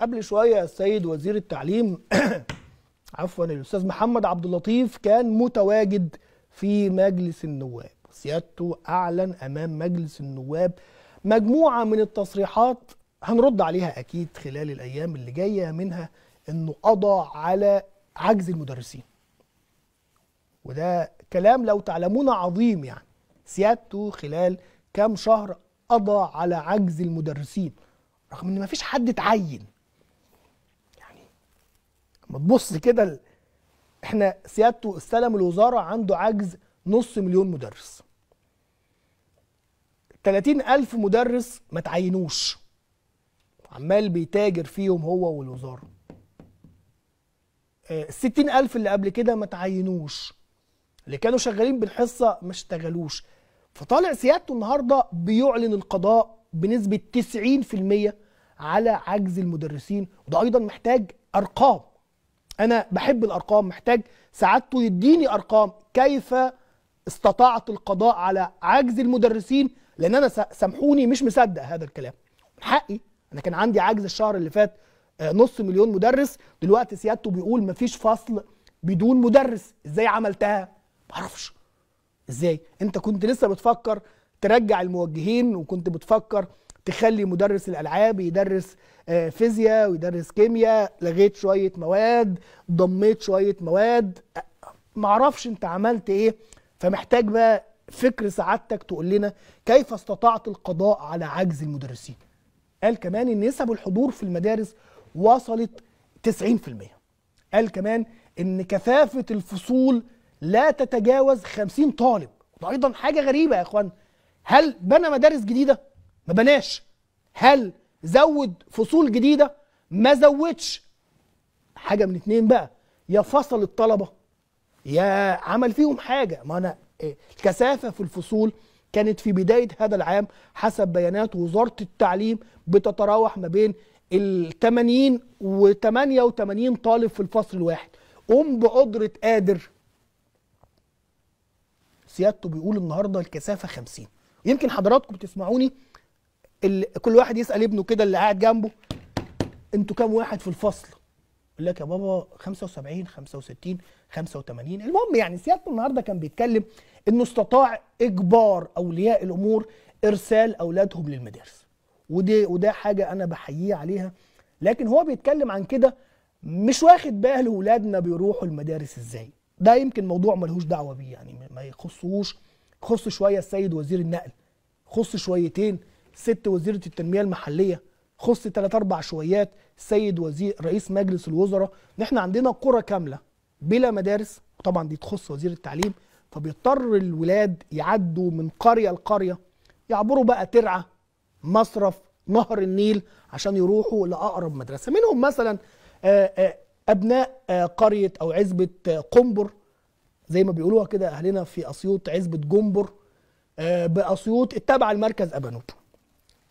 قبل شويه السيد وزير التعليم عفوا الاستاذ محمد عبد اللطيف كان متواجد في مجلس النواب سيادته اعلن امام مجلس النواب مجموعه من التصريحات هنرد عليها اكيد خلال الايام اللي جايه منها انه قضى على عجز المدرسين وده كلام لو تعلمون عظيم يعني سيادته خلال كام شهر قضى على عجز المدرسين رغم ان مفيش حد اتعين ما تبص كده احنا سيادته استلم الوزاره عنده عجز نص مليون مدرس 30 ألف مدرس ما تعينوش عمال بيتاجر فيهم هو والوزارة الستين آه، ألف اللي قبل كده ما تعينوش اللي كانوا شغالين بالحصة ما اشتغلوش فطالع سيادته النهاردة بيعلن القضاء بنسبة 90% على عجز المدرسين وده أيضا محتاج أرقام انا بحب الارقام محتاج سعادته يديني ارقام كيف استطعت القضاء على عجز المدرسين لان انا سامحوني مش مصدق هذا الكلام من حقي انا كان عندي عجز الشهر اللي فات آه، نص مليون مدرس دلوقتي سيادته بيقول مفيش فصل بدون مدرس ازاي عملتها معرفش ازاي انت كنت لسه بتفكر ترجع الموجهين وكنت بتفكر تخلي مدرس الالعاب يدرس آه، فيزياء ويدرس كيمياء لغيت شويه مواد ضميت شويه مواد آه، معرفش انت عملت ايه فمحتاج بقى فكر سعادتك تقول لنا كيف استطعت القضاء على عجز المدرسين قال كمان ان نسب الحضور في المدارس وصلت 90% قال كمان ان كثافه الفصول لا تتجاوز 50 طالب وده ايضا حاجه غريبه يا اخوان هل بنى مدارس جديده ما بناش هل زود فصول جديده ما زودش حاجه من اتنين بقى يا فصل الطلبه يا عمل فيهم حاجه ما انا إيه، الكثافه في الفصول كانت في بدايه هذا العام حسب بيانات وزاره التعليم بتتراوح ما بين ال 80 و 88 طالب في الفصل الواحد قم بقدره قادر سيادته بيقول النهارده الكثافه 50 يمكن حضراتكم بتسمعوني كل واحد يسال ابنه كده اللي قاعد جنبه انتوا كام واحد في الفصل يقول لك يا بابا 75 65 85 المهم يعني سيادته النهارده كان بيتكلم انه استطاع اجبار اولياء الامور ارسال اولادهم للمدارس ودي وده حاجه انا بحييه عليها لكن هو بيتكلم عن كده مش واخد باله ولادنا بيروحوا المدارس ازاي ده يمكن موضوع ملهوش دعوه بيه يعني ما يخصوش خص شويه السيد وزير النقل خص شويتين ست وزيره التنميه المحليه خص ثلاث اربع شويات سيد وزير رئيس مجلس الوزراء ان احنا عندنا قرى كامله بلا مدارس وطبعا دي تخص وزير التعليم فبيضطر الولاد يعدوا من قريه لقريه يعبروا بقى ترعه مصرف نهر النيل عشان يروحوا لاقرب مدرسه منهم مثلا آه، آه، ابناء آه، قريه او عزبه قنبر زي ما بيقولوها كده اهلنا في اسيوط عزبه جنبر باسيوط التابعه لمركز ابانوبو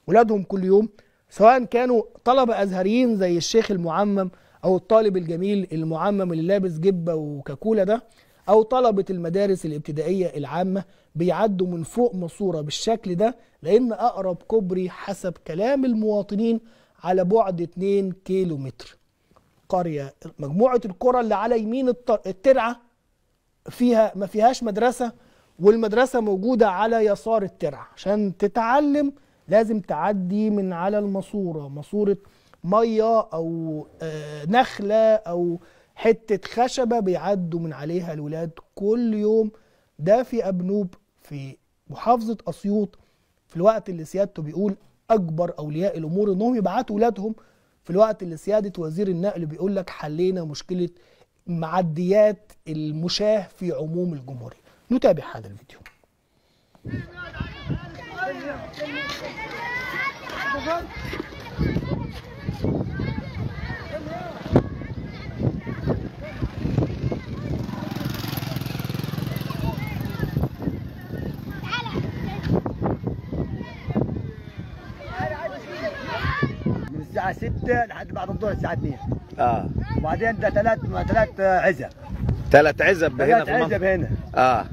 ولادهم كل يوم سواء كانوا طلبة أزهريين زي الشيخ المعمم أو الطالب الجميل المعمم اللي لابس جبة وكاكولا ده أو طلبة المدارس الابتدائية العامة بيعدوا من فوق ماسورة بالشكل ده لأن أقرب كوبري حسب كلام المواطنين على بعد 2 كيلو متر قرية مجموعة القرى اللي على يمين الترعة فيها ما فيهاش مدرسة والمدرسة موجودة على يسار الترعة عشان تتعلم لازم تعدي من على الماسوره ماسوره ميه او آه، نخله او حته خشبه بيعدوا من عليها الولاد كل يوم ده في ابنوب في محافظه اسيوط في الوقت اللي سيادته بيقول اكبر اولياء الامور انهم يبعتوا ولادهم في الوقت اللي سياده وزير النقل بيقول لك حلينا مشكله معديات المشاه في عموم الجمهوريه نتابع هذا الفيديو من الساعة 6 لحد بعد الظهر الساعة 2 اه وبعدين ده ثلاث ثلاث عزب ثلاث عزب هنا ثلاث عزب هنا اه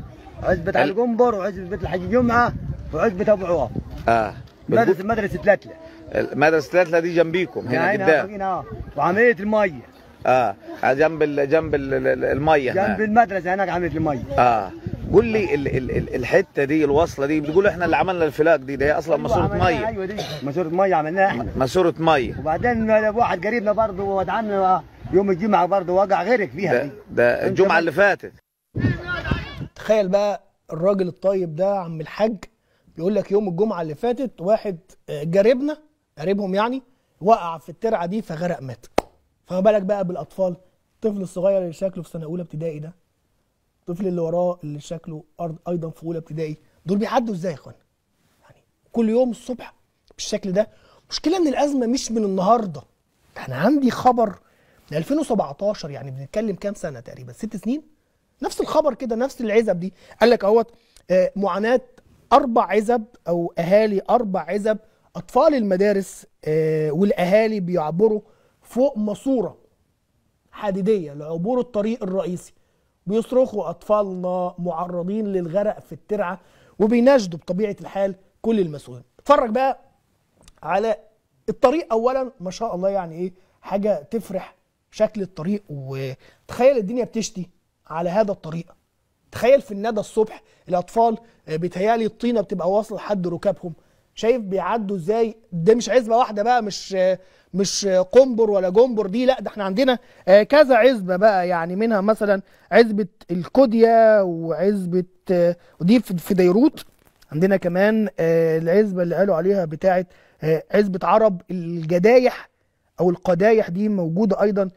عزبة على القنبر وعزبة بيت الحاج جمعة وعزبه ابو عواف اه مدرسه مدرسه لتله مدرسه لتله دي جنبيكم هنا, قدام اه وعمليه الميه اه, آه، جنب الـ جنب الـ الميه جنب المدرسه هناك عمليه الميه اه قول لي الـ الـ الحته دي الوصله دي بتقول احنا اللي عملنا الفلاق دي ده هي اصلا أيوة، ماسوره ميه ايوه دي ماسوره ميه عملناها احنا ماسوره ميه وبعدين واحد قريبنا برضه واد يوم الجمعه برضه وقع غرق فيها ده, ده الجمعه اللي فاتت تخيل بقى الراجل الطيب ده عم الحاج بيقول لك يوم الجمعه اللي فاتت واحد آه، جاربنا قريبهم يعني وقع في الترعه دي فغرق مات فما بالك بقى بالاطفال الطفل الصغير اللي شكله في سنه اولى ابتدائي ده الطفل اللي وراه اللي شكله ايضا في اولى ابتدائي دول بيعدوا ازاي يا اخوانا يعني كل يوم الصبح بالشكل ده مشكله ان الازمه مش من النهارده انا عندي خبر من 2017 يعني بنتكلم كام سنه تقريبا ست سنين نفس الخبر كده نفس العزب دي قال لك اهوت آه، معاناه أربع عزب أو أهالي أربع عزب أطفال المدارس آه، والأهالي بيعبروا فوق ماسورة حديدية لعبور الطريق الرئيسي بيصرخوا أطفالنا معرضين للغرق في الترعة وبيناشدوا بطبيعة الحال كل المسؤولين اتفرج بقى على الطريق أولا ما شاء الله يعني إيه حاجة تفرح شكل الطريق وتخيل الدنيا بتشتي على هذا الطريق تخيل في الندى الصبح الاطفال آه، بيتهيالي الطينه بتبقى واصله لحد ركابهم شايف بيعدوا ازاي ده مش عزبه واحده بقى مش آه، مش آه، قنبر ولا جنبر دي لا ده احنا عندنا كذا عزبه بقى يعني منها مثلا عزبه الكوديا وعزبه ودي في ديروت عندنا كمان العزبه اللي قالوا عليها بتاعه عزبه عرب الجدايح او القدايح دي موجوده ايضا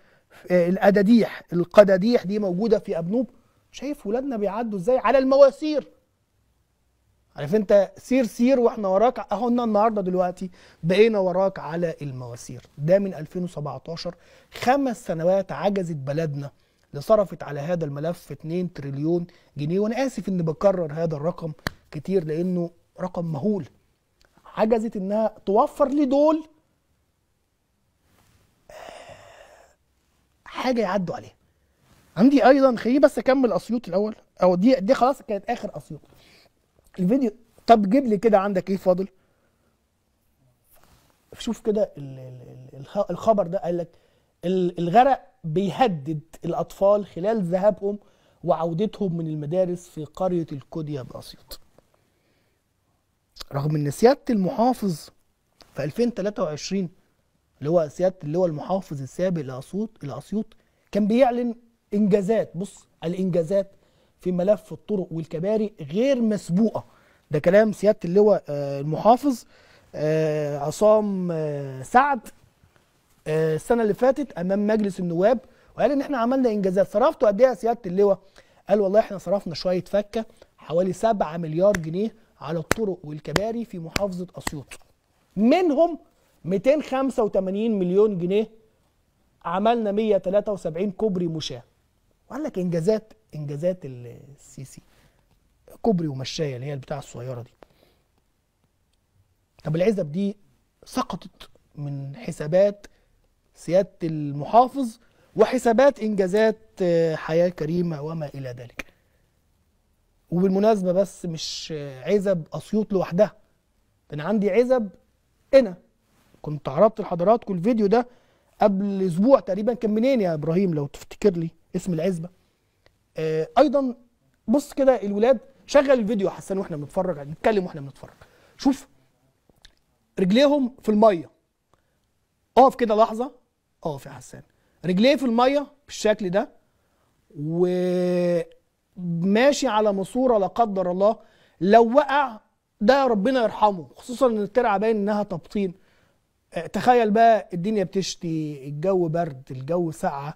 الاداديح القداديح دي موجوده في ابنوب شايف ولادنا بيعدوا ازاي على المواسير عارف انت سير سير واحنا وراك اهونا النهارده دلوقتي بقينا وراك على المواسير ده من 2017 خمس سنوات عجزت بلدنا اللي صرفت على هذا الملف 2 تريليون جنيه وانا اسف اني بكرر هذا الرقم كتير لانه رقم مهول عجزت انها توفر لدول آه، حاجه يعدوا عليها عندي ايضا خليني بس اكمل اسيوط الاول او دي دي خلاص كانت اخر اسيوط الفيديو طب جيب لي كده عندك ايه فاضل شوف كده الخبر ده قال لك الغرق بيهدد الاطفال خلال ذهابهم وعودتهم من المدارس في قريه الكوديا باسيوط رغم ان سياده المحافظ في 2023 اللي هو سياده اللي هو المحافظ السابق لاسيوط لاسيوط كان بيعلن انجازات بص الانجازات في ملف الطرق والكباري غير مسبوقه ده كلام سياده اللواء آه، المحافظ آه، عصام آه، سعد السنه اللي فاتت امام مجلس النواب وقال ان احنا عملنا انجازات صرفتوا قد ايه يا سياده اللواء قال والله احنا صرفنا شويه فكه حوالي 7 مليار جنيه على الطرق والكباري في محافظه اسيوط منهم 285 مليون جنيه عملنا 173 كوبري مشاه وقال لك انجازات انجازات السيسي كوبري ومشايه اللي هي البتاعه الصغيره دي طب العزب دي سقطت من حسابات سياده المحافظ وحسابات انجازات آه، حياه كريمه وما الى ذلك وبالمناسبه بس مش عزب اسيوط لوحدها انا عندي عزب انا كنت عرضت لحضراتكم الفيديو ده قبل اسبوع تقريبا كان منين يا ابراهيم لو تفتكر لي اسم العزبه آه ايضا بص كده الولاد شغل الفيديو حسان واحنا بنتفرج نتكلم واحنا بنتفرج شوف رجليهم في الميه اقف كده لحظه اقف يا حسان رجليه في الميه بالشكل ده وماشي على ماسوره لا قدر الله لو وقع ده ربنا يرحمه خصوصا ان الترعه باين انها تبطين آه، تخيل بقى الدنيا بتشتي الجو برد الجو ساقعه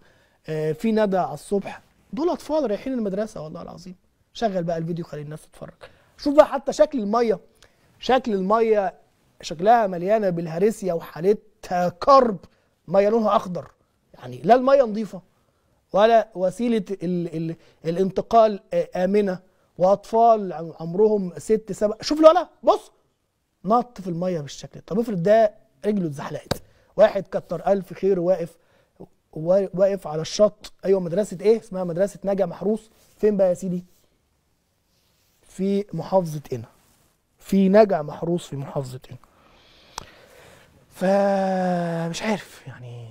آه، في ندى على الصبح دول اطفال رايحين المدرسه والله العظيم شغل بقى الفيديو خلي الناس تتفرج شوف بقى حتى شكل الميه شكل الميه شكلها مليانه بالهريسيا وحالتها كرب ميه لونها اخضر يعني لا الميه نظيفه ولا وسيله ال ال الانتقال آه، امنه واطفال عمرهم ست سبع شوف الولد بص نط في الميه بالشكل طب افرض ده رجله اتزحلقت واحد كتر الف خير واقف واقف على الشط ايوه مدرسه ايه اسمها مدرسه نجا محروس فين بقى يا سيدي في محافظه قنا في نجا محروس في محافظه قنا فمش عارف يعني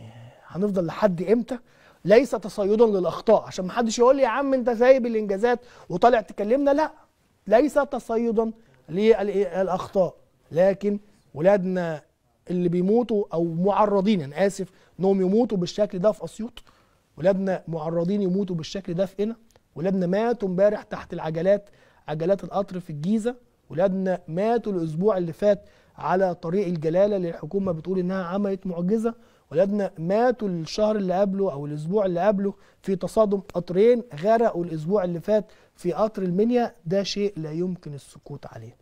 هنفضل لحد امتى ليس تصيدا للاخطاء عشان ما حدش يقول لي يا عم انت سايب الانجازات وطالع تكلمنا لا ليس تصيدا للاخطاء لكن ولادنا اللي بيموتوا او معرضين انا يعني اسف انهم يموتوا بالشكل ده في اسيوط ولادنا معرضين يموتوا بالشكل ده في قنا ولادنا ماتوا امبارح تحت العجلات عجلات القطر في الجيزه ولادنا ماتوا الاسبوع اللي فات على طريق الجلاله اللي الحكومه بتقول انها عملت معجزه ولادنا ماتوا الشهر اللي قبله او الاسبوع اللي قبله في تصادم قطرين غرقوا الاسبوع اللي فات في قطر المنيا ده شيء لا يمكن السكوت عليه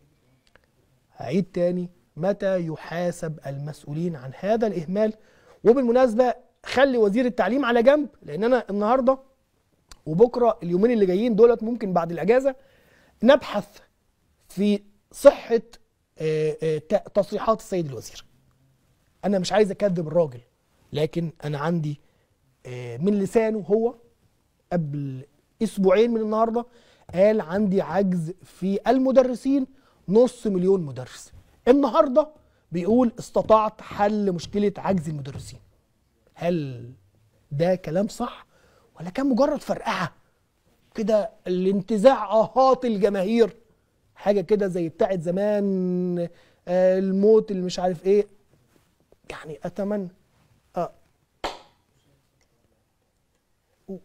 هعيد تاني متى يحاسب المسؤولين عن هذا الإهمال وبالمناسبة خلي وزير التعليم على جنب لأن أنا النهاردة وبكرة اليومين اللي جايين دولت ممكن بعد الأجازة نبحث في صحة آه، آه، تصريحات السيد الوزير أنا مش عايز أكذب الراجل لكن أنا عندي آه، من لسانه هو قبل أسبوعين من النهاردة قال عندي عجز في المدرسين نص مليون مدرس النهارده بيقول استطعت حل مشكله عجز المدرسين هل ده كلام صح ولا كان مجرد فرقعه كده الانتزاع اهات الجماهير حاجه كده زي بتاعه زمان آه، الموت اللي مش عارف ايه يعني اتمنى اه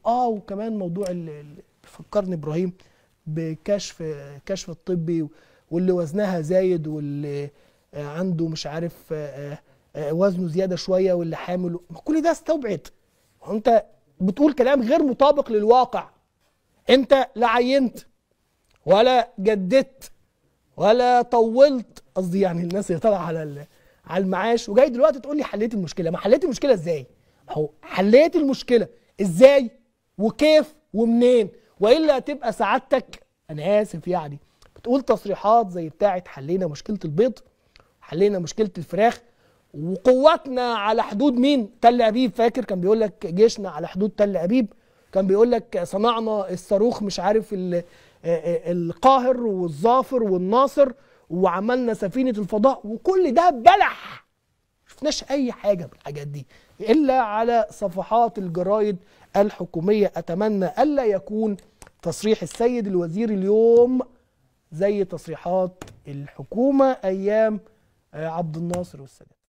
اه وكمان موضوع اللي فكرني ابراهيم بكشف كشف الطبي واللي وزنها زايد واللي آه، عنده مش عارف آه، آه، وزنه زياده شويه واللي حامل كل ده استبعد انت بتقول كلام غير مطابق للواقع انت لا عينت ولا جددت ولا طولت قصدي يعني الناس اللي طالعه على على المعاش وجاي دلوقتي تقول لي حليت المشكله ما حليت المشكله ازاي اهو حليت المشكله ازاي وكيف ومنين والا هتبقى سعادتك انا اسف يعني وتقول تصريحات زي بتاعه حلينا مشكله البيض حلينا مشكله الفراخ وقواتنا على حدود مين تل ابيب فاكر كان بيقول لك جيشنا على حدود تل ابيب كان بيقول لك صنعنا الصاروخ مش عارف القاهر والظافر والناصر وعملنا سفينه الفضاء وكل ده بلح شفناش اي حاجه من الحاجات دي الا على صفحات الجرايد الحكوميه اتمنى الا يكون تصريح السيد الوزير اليوم زي تصريحات الحكومة أيام آه، عبد الناصر والسادات